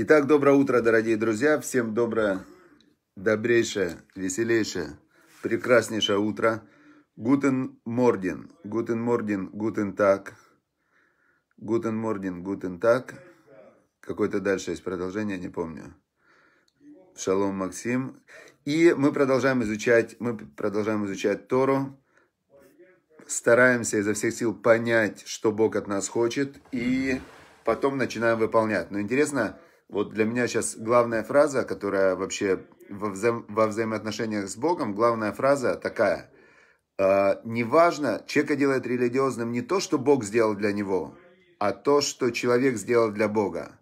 Итак, доброе утро, дорогие друзья. Всем доброе, добрейшее, веселейшее, прекраснейшее утро. Гутен Морден, Гутен Морден, Гутен Так. Гутен Морден, Гутен Так. Какое-то дальше есть продолжение, не помню. Шалом, Максим. И мы продолжаем изучать, мы продолжаем изучать Тору. Стараемся изо всех сил понять, что Бог от нас хочет. И потом начинаем выполнять. Но интересно, вот для меня сейчас главная фраза, которая вообще во, взаим, во взаимоотношениях с Богом, главная фраза такая. Э, неважно, человека делает религиозным не то, что Бог сделал для него, а то, что человек сделал для Бога.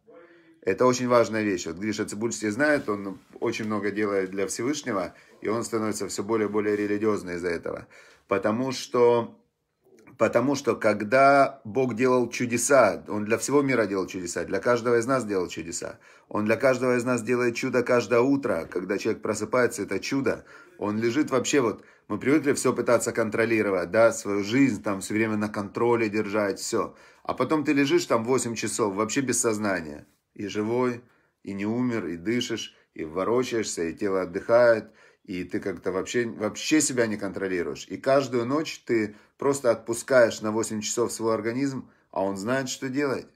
Это очень важная вещь. Вот Гриша Цибуль все знает, он очень много делает для Всевышнего, и он становится все более и более религиозным из-за этого. Потому что потому что когда Бог делал чудеса, Он для всего мира делал чудеса, для каждого из нас делал чудеса. Он для каждого из нас делает чудо каждое утро, когда человек просыпается, это чудо. Он лежит вообще вот, мы привыкли все пытаться контролировать, да, свою жизнь там все время на контроле держать, все. А потом ты лежишь там 8 часов, вообще без сознания. И живой, и не умер, и дышишь, и ворочаешься, и тело отдыхает, и ты как-то вообще, вообще себя не контролируешь. И каждую ночь ты Просто отпускаешь на 8 часов свой организм, а он знает, что делать.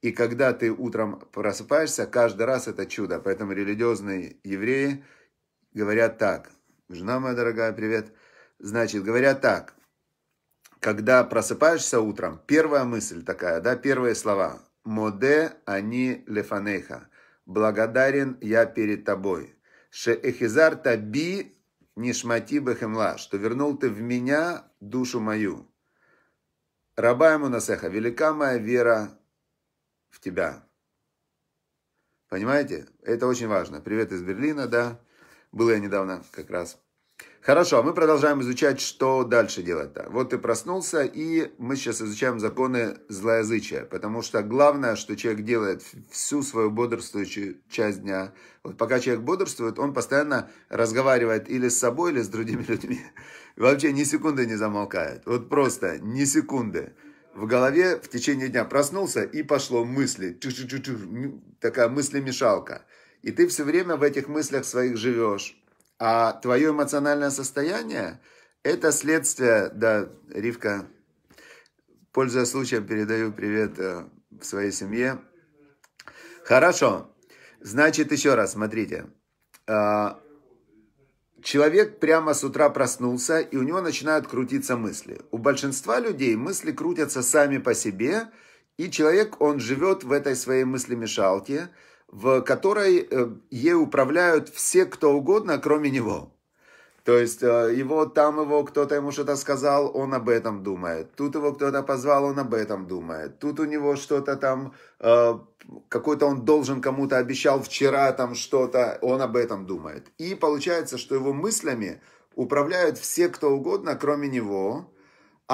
И когда ты утром просыпаешься, каждый раз это чудо. Поэтому религиозные евреи говорят так. Жена моя дорогая, привет. Значит, говорят так. Когда просыпаешься утром, первая мысль такая, да, первые слова. Моде они лефанеха. Благодарен я перед тобой. Шеэхизар таби нишмати бехемла, что вернул ты в меня душу мою. Раба ему насеха, велика моя вера в тебя. Понимаете? Это очень важно. Привет из Берлина, да. Был я недавно как раз. Хорошо, а мы продолжаем изучать, что дальше делать-то. Вот ты проснулся, и мы сейчас изучаем законы злоязычия, потому что главное, что человек делает всю свою бодрствующую часть дня, вот пока человек бодрствует, он постоянно разговаривает или с собой, или с другими людьми, вообще ни секунды не замолкает, вот просто ни секунды. В голове в течение дня проснулся, и пошло мысли, такая мыслемешалка. И ты все время в этих мыслях своих живешь, а твое эмоциональное состояние – это следствие, да, Ривка, пользуясь случаем, передаю привет в э, своей семье. Хорошо. Значит, еще раз, смотрите. А, человек прямо с утра проснулся, и у него начинают крутиться мысли. У большинства людей мысли крутятся сами по себе, и человек, он живет в этой своей мыслемешалке, мешалке в которой э, ей управляют все кто угодно, кроме него. То есть э, его там его кто-то ему что-то сказал, он об этом думает. Тут его кто-то позвал, он об этом думает. Тут у него что-то там э, какой-то он должен кому-то обещал вчера там что-то, он об этом думает. И получается, что его мыслями управляют все кто угодно, кроме него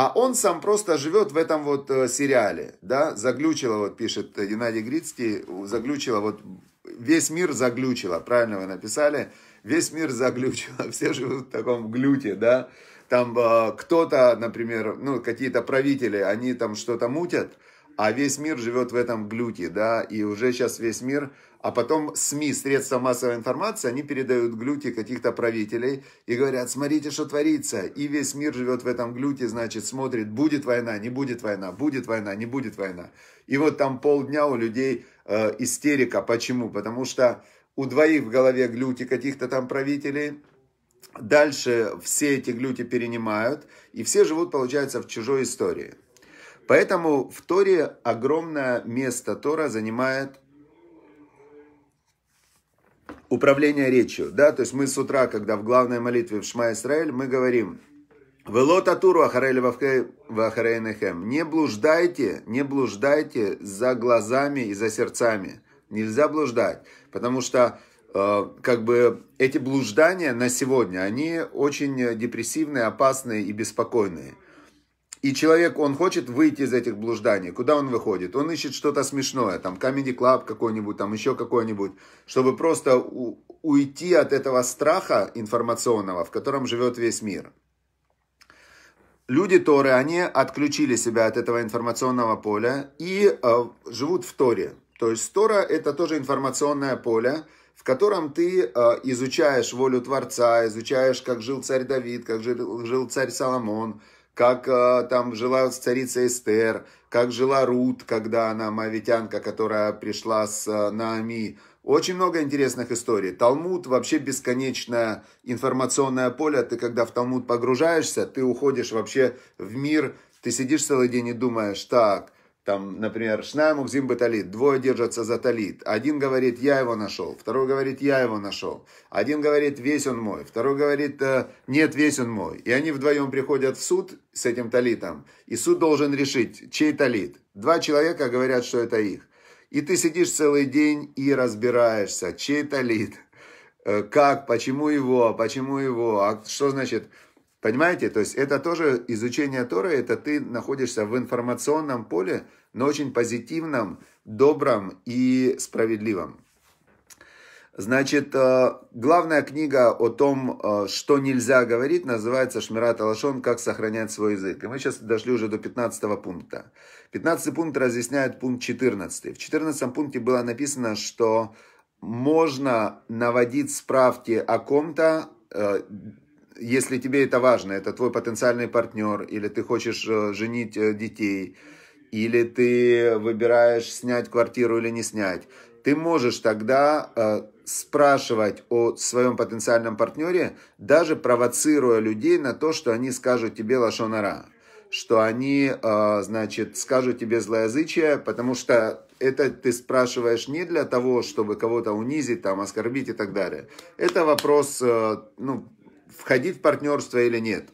а он сам просто живет в этом вот э, сериале, да, заглючило, вот пишет Геннадий Грицкий, заглючило, вот весь мир заглючило, правильно вы написали, весь мир заглючило, все живут в таком глюте, да, там э, кто-то, например, ну, какие-то правители, они там что-то мутят, а весь мир живет в этом глюке, да, и уже сейчас весь мир, а потом СМИ, средства массовой информации, они передают глюки каких-то правителей и говорят, смотрите, что творится, и весь мир живет в этом глюке, значит, смотрит, будет война, не будет война, будет война, не будет война. И вот там полдня у людей э, истерика, почему? Потому что у двоих в голове глюки каких-то там правителей, дальше все эти глюки перенимают, и все живут, получается, в чужой истории. Поэтому в Торе огромное место Тора занимает управление речью. Да? То есть мы с утра, когда в главной молитве в Шма Исраэль, мы говорим «Вело татуру ахарель вахарейнехем» «Не блуждайте, не блуждайте за глазами и за сердцами». Нельзя блуждать, потому что э, как бы эти блуждания на сегодня, они очень депрессивные, опасные и беспокойные – и человек, он хочет выйти из этих блужданий. Куда он выходит? Он ищет что-то смешное, там, Comedy Club какой-нибудь, там, еще какой-нибудь, чтобы просто у, уйти от этого страха информационного, в котором живет весь мир. Люди Торы, они отключили себя от этого информационного поля и э, живут в Торе. То есть Тора это тоже информационное поле, в котором ты э, изучаешь волю Творца, изучаешь, как жил царь Давид, как жил, жил царь Соломон, как э, там жила царица Эстер, как жила Рут, когда она мавитянка, которая пришла с э, Наами. Очень много интересных историй. Талмуд вообще бесконечное информационное поле. Ты когда в Талмуд погружаешься, ты уходишь вообще в мир, ты сидишь целый день и думаешь, так, там, например, шная Ухзим баталит, двое держатся за Талит. Один говорит, я его нашел, второй говорит, я его нашел. Один говорит, весь он мой, второй говорит, «Э, нет, весь он мой. И они вдвоем приходят в суд с этим Талитом, и суд должен решить, чей Талит. Два человека говорят, что это их. И ты сидишь целый день и разбираешься, чей Талит, э, как, почему его, почему его, а что значит Понимаете, то есть это тоже изучение Тора, это ты находишься в информационном поле, но очень позитивном, добром и справедливом. Значит, э, главная книга о том, э, что нельзя говорить, называется «Шмират Алашон. Как сохранять свой язык». И мы сейчас дошли уже до 15 пункта. 15 пункт разъясняет пункт 14. В 14 пункте было написано, что можно наводить справки о ком-то, э, если тебе это важно, это твой потенциальный партнер, или ты хочешь э, женить э, детей, или ты выбираешь снять квартиру или не снять, ты можешь тогда э, спрашивать о своем потенциальном партнере, даже провоцируя людей на то, что они скажут тебе лошонара, что они, э, значит, скажут тебе злоязычие, потому что это ты спрашиваешь не для того, чтобы кого-то унизить, там, оскорбить и так далее. Это вопрос, э, ну, входить в партнерство или нет.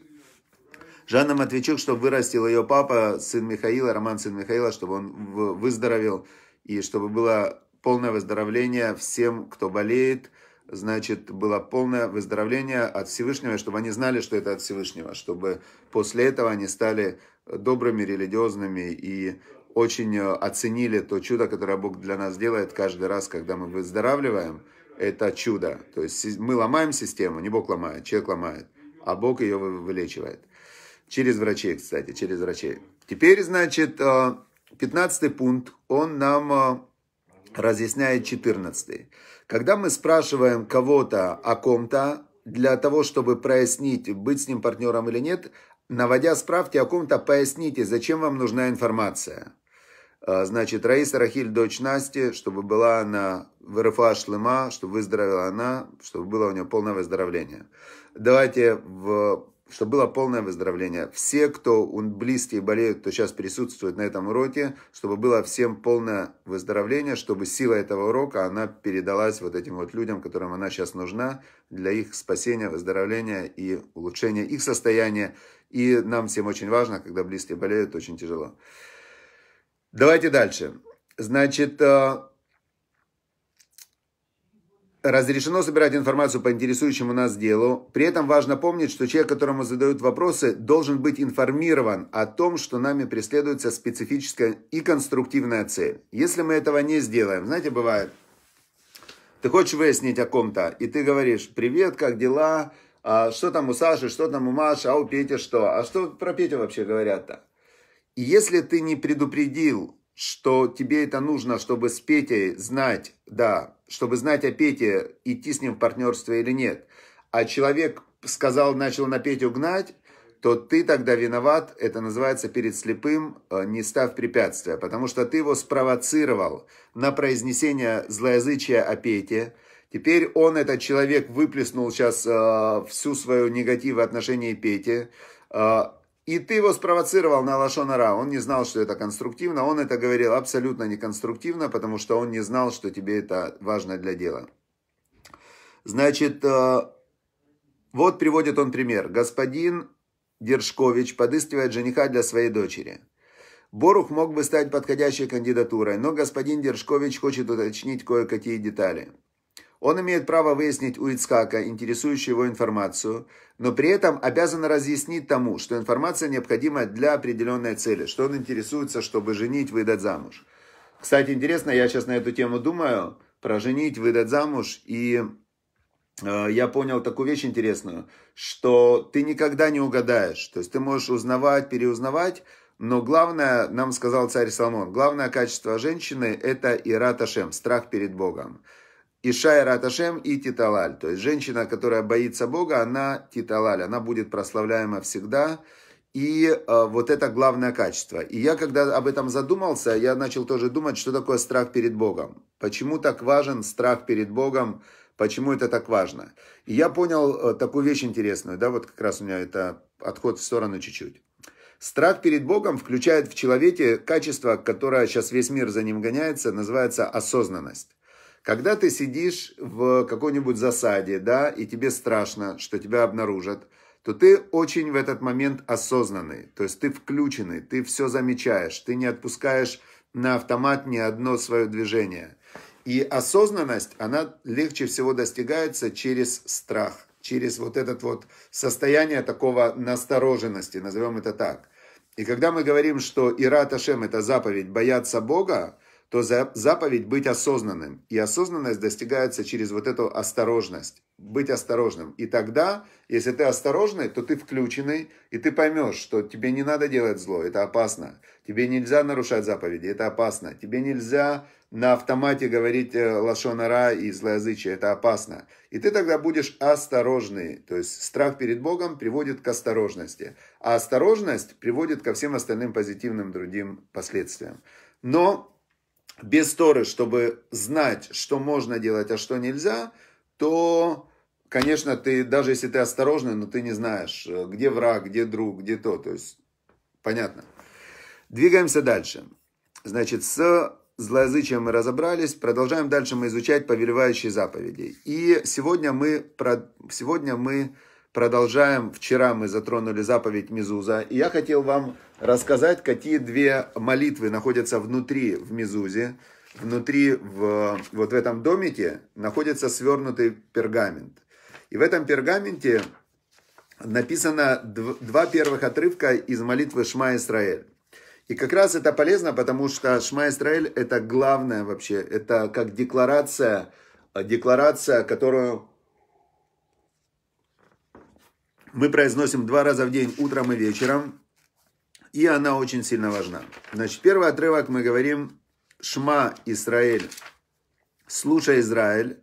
Жанна Матвейчук, чтобы вырастил ее папа, сын Михаила, Роман сын Михаила, чтобы он выздоровел и чтобы было полное выздоровление всем, кто болеет, значит, было полное выздоровление от Всевышнего, чтобы они знали, что это от Всевышнего, чтобы после этого они стали добрыми, религиозными и очень э, оценили то чудо, которое Бог для нас делает каждый раз, когда мы выздоравливаем – это чудо. То есть мы ломаем систему, не Бог ломает, человек ломает, а Бог ее вылечивает. Через врачей, кстати, через врачей. Теперь, значит, 15 э, пункт, он нам э, разъясняет 14. -й. Когда мы спрашиваем кого-то о ком-то, для того, чтобы прояснить, быть с ним партнером или нет, наводя справки о ком-то, поясните, зачем вам нужна информация. А, значит, Раиса Рахиль, дочь Насти, чтобы была она в РФА Шлема, чтобы выздоровела она, чтобы было у нее полное выздоровление. Давайте, в, чтобы было полное выздоровление. Все, кто близкие болеют, кто сейчас присутствует на этом уроке, чтобы было всем полное выздоровление, чтобы сила этого урока, она передалась вот этим вот людям, которым она сейчас нужна, для их спасения, выздоровления и улучшения их состояния. И нам всем очень важно, когда близкие болеют, очень тяжело. Давайте дальше. Значит, э, разрешено собирать информацию по интересующему нас делу. При этом важно помнить, что человек, которому задают вопросы, должен быть информирован о том, что нами преследуется специфическая и конструктивная цель. Если мы этого не сделаем, знаете, бывает, ты хочешь выяснить о ком-то, и ты говоришь, привет, как дела, а что там у Саши, что там у Маши, а у Пети что, а что про Петю вообще говорят-то? И если ты не предупредил, что тебе это нужно, чтобы с Петей знать, да, чтобы знать о Пете, идти с ним в партнерство или нет, а человек сказал, начал на Петю гнать, то ты тогда виноват, это называется перед слепым, э, не став препятствия, потому что ты его спровоцировал на произнесение злоязычия о Пете, Теперь он, этот человек, выплеснул сейчас э, всю свою негатив в отношении Пети. Э, и ты его спровоцировал на Лашонара. Он не знал, что это конструктивно. Он это говорил абсолютно неконструктивно, потому что он не знал, что тебе это важно для дела. Значит, э, вот приводит он пример. Господин Держкович подыскивает жениха для своей дочери. Борух мог бы стать подходящей кандидатурой, но господин Держкович хочет уточнить кое-какие детали. Он имеет право выяснить у Ицхака интересующую его информацию, но при этом обязан разъяснить тому, что информация необходима для определенной цели, что он интересуется, чтобы женить, выдать замуж. Кстати, интересно, я сейчас на эту тему думаю, про женить, выдать замуж, и э, я понял такую вещь интересную, что ты никогда не угадаешь, то есть ты можешь узнавать, переузнавать, но главное, нам сказал царь Соломон, главное качество женщины – это ираташем, страх перед Богом. И Шайра Аташем и Титалаль. То есть женщина, которая боится Бога, она Титалаль. Она будет прославляема всегда. И э, вот это главное качество. И я, когда об этом задумался, я начал тоже думать, что такое страх перед Богом. Почему так важен страх перед Богом? Почему это так важно? И я понял э, такую вещь интересную, да, вот как раз у меня это отход в сторону чуть-чуть. Страх перед Богом включает в человеке качество, которое сейчас весь мир за ним гоняется, называется осознанность. Когда ты сидишь в какой-нибудь засаде, да, и тебе страшно, что тебя обнаружат, то ты очень в этот момент осознанный, то есть ты включенный, ты все замечаешь, ты не отпускаешь на автомат ни одно свое движение. И осознанность, она легче всего достигается через страх, через вот это вот состояние такого настороженности, назовем это так. И когда мы говорим, что Ира Ташем – это заповедь бояться Бога, то заповедь быть осознанным. И осознанность достигается через вот эту осторожность. Быть осторожным. И тогда, если ты осторожный, то ты включенный, и ты поймешь, что тебе не надо делать зло, это опасно. Тебе нельзя нарушать заповеди, это опасно. Тебе нельзя на автомате говорить э, лошонара и злоязычие, это опасно. И ты тогда будешь осторожный. То есть страх перед Богом приводит к осторожности. А осторожность приводит ко всем остальным позитивным другим последствиям. Но без Торы, чтобы знать, что можно делать, а что нельзя, то, конечно, ты, даже если ты осторожный, но ты не знаешь, э, где враг, где друг, где то. То есть, понятно. Двигаемся дальше. Значит, с злоязычием мы разобрались. Продолжаем дальше мы изучать повелевающие заповеди. И сегодня мы, сегодня мы Продолжаем. Вчера мы затронули заповедь Мизуза. И я хотел вам рассказать, какие две молитвы находятся внутри в Мизузе. Внутри, в, вот в этом домике, находится свернутый пергамент. И в этом пергаменте написано два первых отрывка из молитвы Шма Исраэль. И как раз это полезно, потому что Шма Исраэль это главное вообще, это как декларация, декларация, которую мы произносим два раза в день, утром и вечером, и она очень сильно важна. Значит, первый отрывок мы говорим «Шма Израиль, слушай Израиль,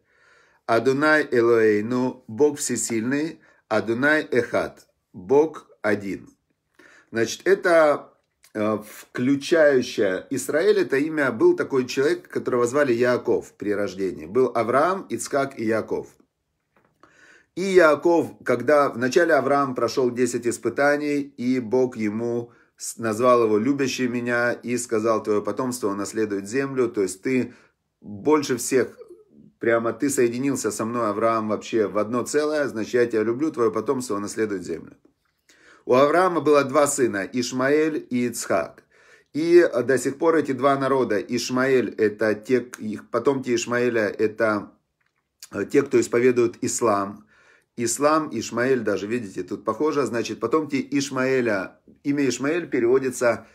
Адунай Элоэйну, Бог Всесильный, Адунай Эхат, Бог один». Значит, это э, включающая Израиль, это имя был такой человек, которого звали Яаков при рождении. Был Авраам, Ицкак и Яаков. И Яков, когда вначале Авраам прошел 10 испытаний, и Бог ему назвал его любящий меня и сказал, твое потомство наследует землю, то есть ты больше всех, прямо ты соединился со мной, Авраам, вообще в одно целое, значит, я тебя люблю, твое потомство наследует землю. У Авраама было два сына, Ишмаэль и Ицхак. И э, до сих пор эти два народа, Ишмаэль, это те, их потомки Ишмаэля, это э, те, кто исповедует ислам, Ислам, Ишмаэль даже, видите, тут похоже, значит, потомки Ишмаэля, имя Ишмаэль переводится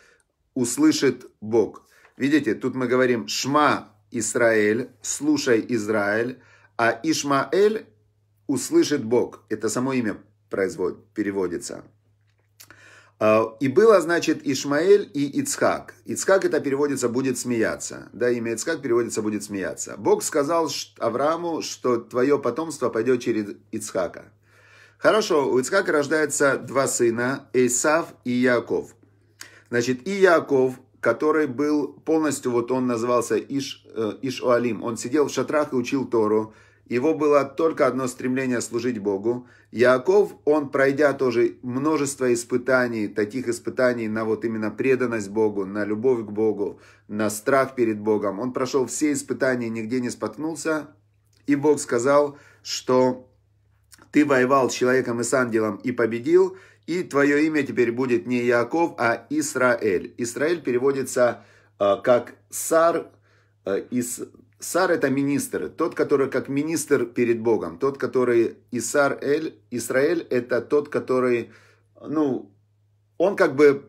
«услышит Бог». Видите, тут мы говорим «шма Исраэль», «слушай Израиль», а Ишмаэль «услышит Бог». Это само имя производ, переводится. А, и было, значит, Ишмаэль и Ицхак. Ицхак это переводится «будет смеяться». Да, имя Ицхак переводится «будет смеяться». Бог сказал Аврааму, что твое потомство пойдет через Ицхака. Хорошо, у Ицхака рождается два сына, Эйсав и Яков. Значит, и Яков, который был полностью, вот он назывался Иш, э, Иш-Оалим, он сидел в шатрах и учил Тору. Его было только одно стремление служить Богу. Яков, он, пройдя тоже множество испытаний, таких испытаний на вот именно преданность Богу, на любовь к Богу, на страх перед Богом, он прошел все испытания, нигде не споткнулся. И Бог сказал, что ты воевал с человеком и с ангелом и победил, и твое имя теперь будет не Яков, а Исраэль. Израиль переводится э, как Сар э, из Сар это министр, тот, который как министр перед Богом, тот, который Исар Эль, Исраэль это тот, который, ну, он как бы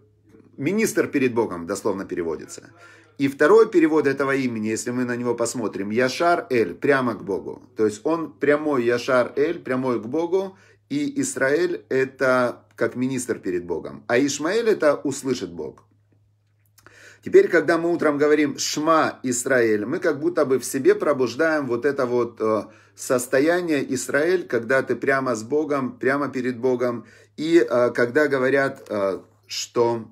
министр перед Богом, дословно переводится. И второй перевод этого имени, если мы на него посмотрим, Яшар Эль, прямо к Богу. То есть он прямой Яшар Эль, прямой к Богу, и Израиль это как министр перед Богом. А Ишмаэль это услышит Бог. Теперь, когда мы утром говорим «Шма Израиль», мы как будто бы в себе пробуждаем вот это вот э, состояние Израиль, когда ты прямо с Богом, прямо перед Богом, и э, когда говорят, э, что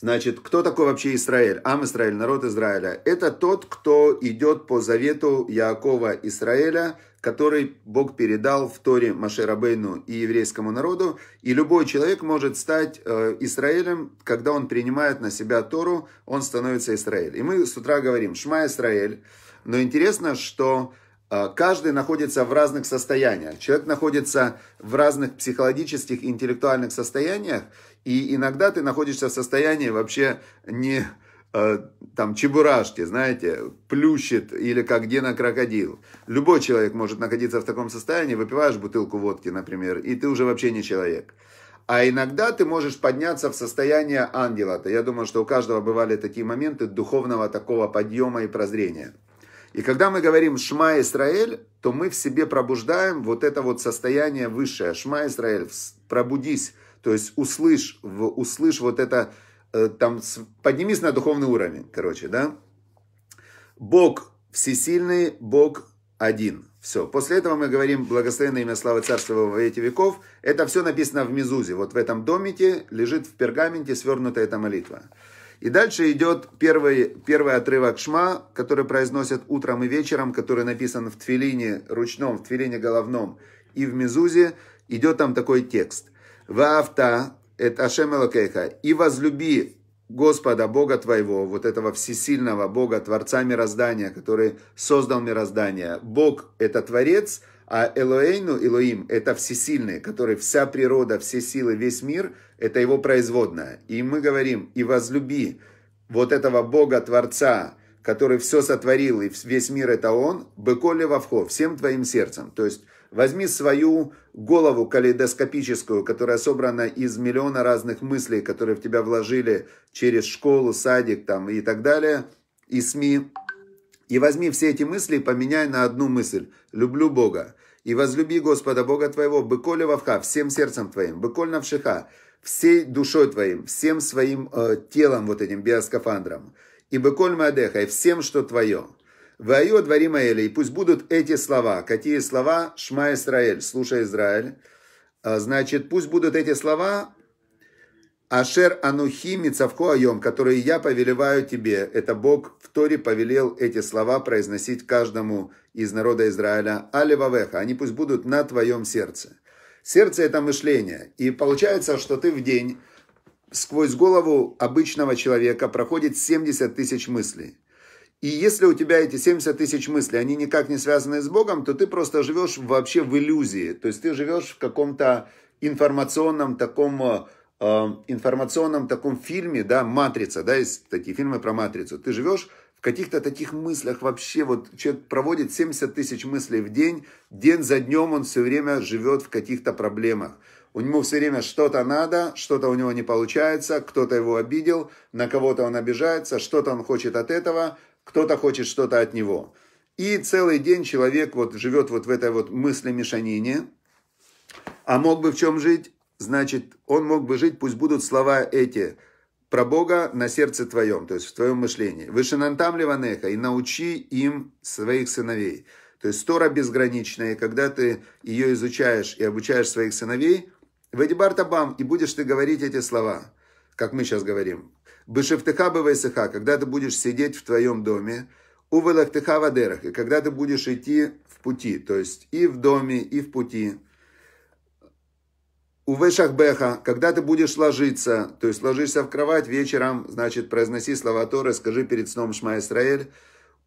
Значит, кто такой вообще Израиль? Ам Израиль, народ Израиля. Это тот, кто идет по завету Якова Израиля, который Бог передал в Торе Машерабейну и еврейскому народу. И любой человек может стать э, Израилем, когда он принимает на себя Тору, он становится Израилем. И мы с утра говорим «Шма Израиль». Но интересно, что э, каждый находится в разных состояниях. Человек находится в разных психологических, интеллектуальных состояниях. И иногда ты находишься в состоянии вообще не Э, там чебурашки, знаете, плющит или как где на крокодил. Любой человек может находиться в таком состоянии, выпиваешь бутылку водки, например, и ты уже вообще не человек. А иногда ты можешь подняться в состояние ангела. -то. Я думаю, что у каждого бывали такие моменты духовного такого подъема и прозрения. И когда мы говорим «Шма Исраэль», то мы в себе пробуждаем вот это вот состояние высшее. «Шма Исраэль», «пробудись», то есть услышь, услышь вот это Э, там, поднимись на духовный уровень, короче, да. Бог всесильный, Бог один. Все. После этого мы говорим «Благословенное имя славы царства во веки веков». Это все написано в Мизузе. Вот в этом домике лежит в пергаменте свернутая эта молитва. И дальше идет первый, первый отрывок шма, который произносят утром и вечером, который написан в твилине ручном, в твилине головном и в Мизузе. Идет там такой текст. «Ваавта это Ашем Элокейха, и возлюби Господа Бога твоего, вот этого всесильного Бога, Творца мироздания, который создал мироздание. Бог – это Творец, а Элоэйну, Элоим – это всесильный, который вся природа, все силы, весь мир – это его производная. И мы говорим, и возлюби вот этого Бога, Творца, который все сотворил, и весь мир – это Он, быколи вовхо, всем твоим сердцем. То есть Возьми свою голову калейдоскопическую, которая собрана из миллиона разных мыслей, которые в тебя вложили через школу, садик там и так далее, и СМИ. И возьми все эти мысли и поменяй на одну мысль. Люблю Бога. И возлюби Господа Бога твоего, быколи вовха, всем сердцем твоим, быколь навшиха, всей душой твоим, всем своим э, телом, вот этим биоскафандром. И быколь мадеха, и всем, что твое. Вайо дворим Аэля, и пусть будут эти слова. Какие слова? Шма Исраэль, слушай Израиль. А, значит, пусть будут эти слова Ашер Анухи Мицавко Айом, которые я повелеваю тебе. Это Бог в Торе повелел эти слова произносить каждому из народа Израиля. Аливавеха, они пусть будут на твоем сердце. Сердце – это мышление. И получается, что ты в день сквозь голову обычного человека проходит 70 тысяч мыслей. И если у тебя эти 70 тысяч мыслей, они никак не связаны с Богом, то ты просто живешь вообще в иллюзии. То есть ты живешь в каком-то информационном таком э, э информационном таком фильме, да, «Матрица», да, есть такие фильмы про «Матрицу». Ты живешь в каких-то таких мыслях вообще, вот человек проводит 70 тысяч мыслей в день, день за днем он все время живет в каких-то проблемах. У него все время что-то надо, что-то у него не получается, кто-то его обидел, на кого-то он обижается, что-то он хочет от этого – кто-то хочет что-то от него. И целый день человек вот живет вот в этой вот мысли мешанине. А мог бы в чем жить? Значит, он мог бы жить, пусть будут слова эти про Бога на сердце твоем, то есть в твоем мышлении. Вышенантам Ливанеха и научи им своих сыновей. То есть Тора безграничная, и когда ты ее изучаешь и обучаешь своих сыновей, Вадибар Табам, и будешь ты говорить эти слова, как мы сейчас говорим. Бешевтыха бывайсыха, когда ты будешь сидеть в твоем доме, у Велахтыха вадерах, и когда ты будешь идти в пути, то есть и в доме, и в пути. У Вешахбеха, когда ты будешь ложиться, то есть ложишься в кровать вечером, значит, произноси слова Торы, скажи перед сном Шма Исраэль.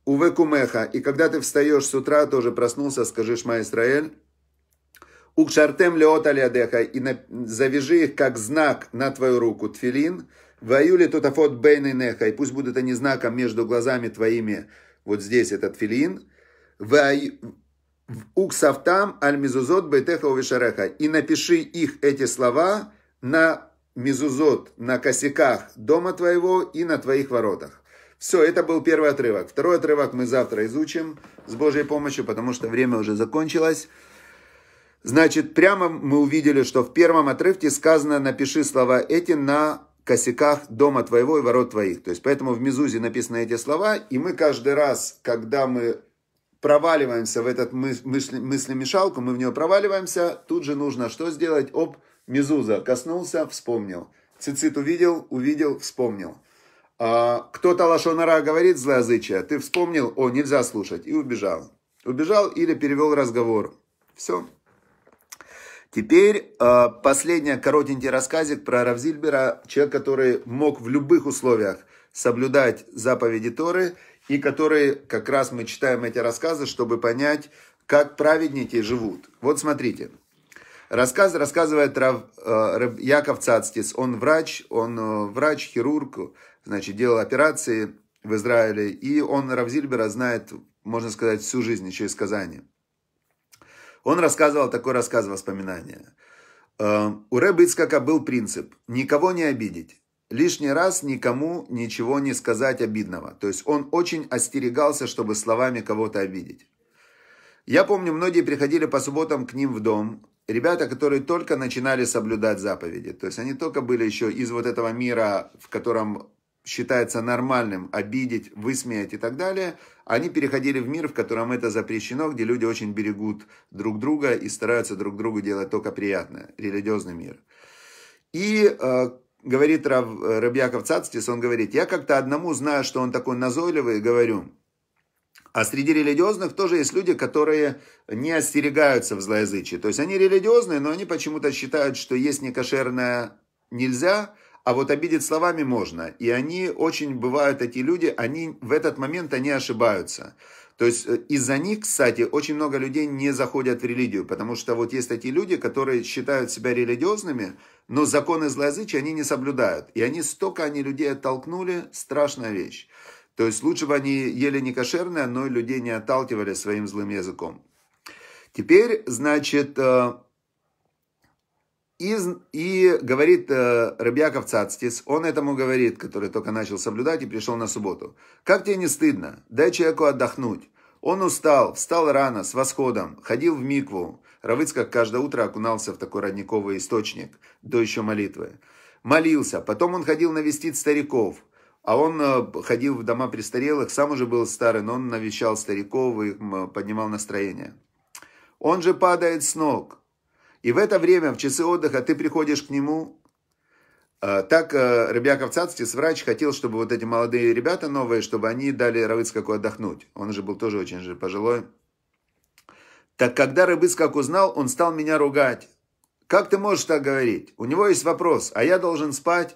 У Векумеха, и когда ты встаешь с утра, тоже проснулся, скажи Шма Исраэль. Укшартем леот алиадеха, и завяжи их как знак на твою руку, тфилин. Ваюли тотафот бейны неха, и пусть будут они знаком между глазами твоими, вот здесь этот филин. Уксавтам аль мизузот бейтеха увишареха. И напиши их, эти слова, на мизузот, на косяках дома твоего и на твоих воротах. Все, это был первый отрывок. Второй отрывок мы завтра изучим с Божьей помощью, потому что время уже закончилось. Значит, прямо мы увидели, что в первом отрывке сказано «напиши слова эти на косяках дома твоего и ворот твоих. То есть, поэтому в Мизузе написаны эти слова, и мы каждый раз, когда мы проваливаемся в этот мыс- мысли- мыслемешалку, мы в нее проваливаемся, тут же нужно что сделать? Оп, Мизуза коснулся, вспомнил. Цицит увидел, увидел, вспомнил. А, кто-то лошонара говорит злоязычие, ты вспомнил, о, нельзя слушать, и убежал. Убежал или перевел разговор. Все. Теперь э, последний коротенький рассказик про Равзильбера, человек, который мог в любых условиях соблюдать заповеди Торы, и который, как раз мы читаем эти рассказы, чтобы понять, как праведники живут. Вот смотрите. Рассказ рассказывает Рав, э, Яков Цацкис. Он врач, он э, врач, хирург, значит, делал операции в Израиле. И он Равзильбера знает, можно сказать, всю жизнь еще из Казани. Он рассказывал такой рассказ воспоминания. «Эм, у Рэбы Ицкака был принцип «никого не обидеть». Лишний раз никому ничего не сказать обидного. То есть он очень остерегался, чтобы словами кого-то обидеть. Я помню, многие приходили по субботам к ним в дом. Ребята, которые только начинали соблюдать заповеди. То есть они только были еще из вот этого мира, в котором считается нормальным обидеть, высмеять и так далее, они переходили в мир, в котором это запрещено, где люди очень берегут друг друга и стараются друг другу делать только приятное. Религиозный мир. И э, говорит Раб, Рабьяков Цацтис, он говорит, я как-то одному знаю, что он такой назойливый, говорю, а среди религиозных тоже есть люди, которые не остерегаются в злоязычии. То есть они религиозные, но они почему-то считают, что есть некошерное нельзя – а вот обидеть словами можно. И они очень бывают, эти люди, они в этот момент они ошибаются. То есть э, из-за них, кстати, очень много людей не заходят в религию, потому что вот есть такие люди, которые считают себя религиозными, но законы злоязычия они не соблюдают. И они столько они людей оттолкнули, страшная вещь. То есть лучше бы они ели не кошерное, но людей не отталкивали своим злым языком. Теперь, значит, э, и, и говорит э, Рыбьяков Цацтис, он этому говорит, который только начал соблюдать и пришел на субботу. «Как тебе не стыдно? Дай человеку отдохнуть. Он устал, встал рано, с восходом, ходил в микву». Равыцкак каждое утро окунался в такой родниковый источник, до еще молитвы. Молился, потом он ходил навестить стариков. А он э, ходил в дома престарелых, сам уже был старый, но он навещал стариков и поднимал настроение. «Он же падает с ног, и в это время, в часы отдыха, ты приходишь к нему. А, так э, Рыбьяков Цацкис, врач, хотел, чтобы вот эти молодые ребята новые, чтобы они дали Равыцкаку отдохнуть. Он же был тоже очень же пожилой. Так когда Рыбыцкак узнал, он стал меня ругать. Как ты можешь так говорить? У него есть вопрос, а я должен спать.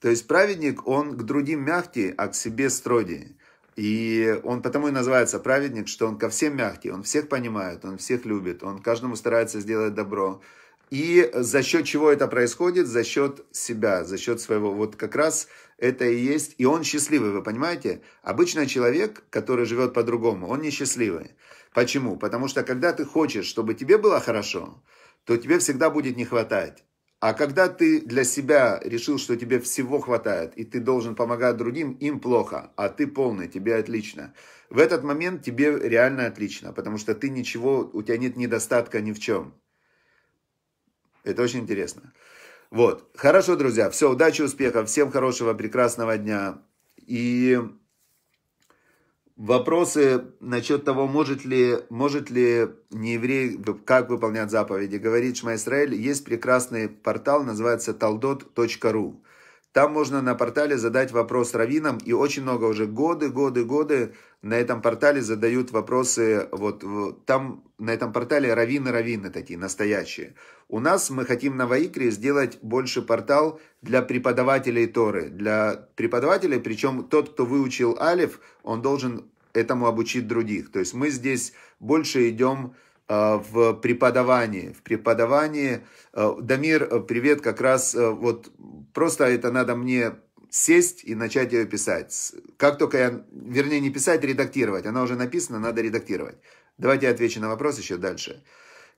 То есть праведник, он к другим мягкий, а к себе строгий. И он потому и называется праведник, что он ко всем мягкий, он всех понимает, он всех любит, он каждому старается сделать добро. И за счет чего это происходит? За счет себя, за счет своего. Вот как раз это и есть. И он счастливый, вы понимаете? Обычно человек, который живет по-другому, он несчастливый. Почему? Потому что когда ты хочешь, чтобы тебе было хорошо, то тебе всегда будет не хватать. А когда ты для себя решил, что тебе всего хватает, и ты должен помогать другим, им плохо, а ты полный, тебе отлично. В этот момент тебе реально отлично, потому что ты ничего, у тебя нет недостатка ни в чем. Это очень интересно. Вот. Хорошо, друзья. Все, удачи, успехов. Всем хорошего, прекрасного дня. И Вопросы насчет того, может ли, может ли нееврей, как выполнять заповеди. Говорит Шма Исраэль, есть прекрасный портал, называется taldot.ru. Там можно на портале задать вопрос раввинам, и очень много уже годы, годы, годы на этом портале задают вопросы, вот, вот там на этом портале раввины-раввины такие, настоящие. У нас мы хотим на Ваикре сделать больше портал для преподавателей Торы, для преподавателей, причем тот, кто выучил Алиф, он должен этому обучить других. То есть мы здесь больше идем Э, в преподавании. В преподавании, э, Дамир, э, привет, как раз вот просто это надо мне сесть и начать ее писать. Как только я, вернее, не писать, а редактировать. Она уже написана, надо редактировать. Давайте я отвечу на вопрос еще дальше.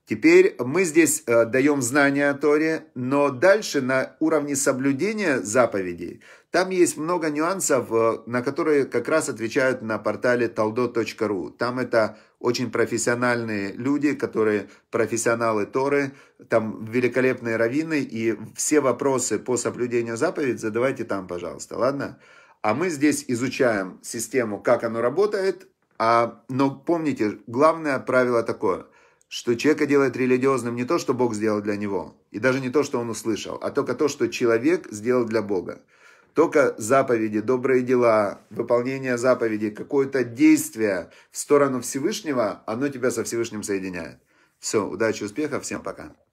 Теперь мы здесь э, даем знания о Торе, но дальше на уровне соблюдения заповедей, там есть много нюансов, э, на которые как раз отвечают на портале taldo.ru. Там это очень профессиональные люди, которые профессионалы Торы, там великолепные раввины, и все вопросы по соблюдению заповедей задавайте там, пожалуйста, ладно? А мы здесь изучаем систему, как она работает, а, но помните, главное правило такое, что человека делает религиозным не то, что Бог сделал для него, и даже не то, что он услышал, а только то, что человек сделал для Бога. Только заповеди, добрые дела, выполнение заповедей, какое-то действие в сторону Всевышнего, оно тебя со Всевышним соединяет. Все, удачи, успехов, всем пока.